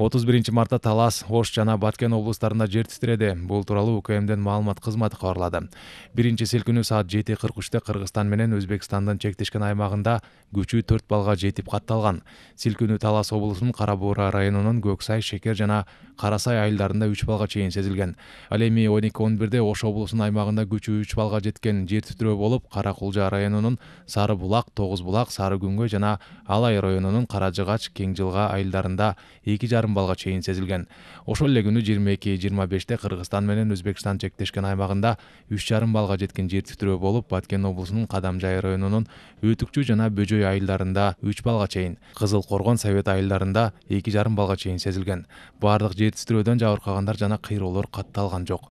отуз биринчи мартта талас ош жана баткен облустарында жер титиреди бул тууралуу укмдин маалымат кызматы кабарлады биринчи силкинүү саат жети кырк үчтө кыргызстан менен өзбекстандын чектешкен аймагында күчү төрт балга жетип катталган силкинүү талас облусунун кара буура районунун көк сай шекер жана кара сай айылдарында үч баллга чейин сезилген ал эми он эки он бирде ош облусунун аймагында күчү үч баллга жеткен жер титирөө болуп кара кулжа районунун сары булак тогуз булак сары күңгөй жана алай районунун кара жыгач кең жылга айылдарында эки жарым жарым балга чейин сезилген ошол эле күнү жыйырма эки жыйырма беште кыргызстан менен өзбекстан чектешкен аймагында үч жарым балга жеткен жер титирөө болуп баткен облусунун кадам жай районунун өтүкчү жана бөжөй айылдарында үч балга чейин кызыл коргон совет айылдарында эки жарым балга чейин сезилген баардык жер титирөөдөн жабыркагандар жана кыйроолор катталган жок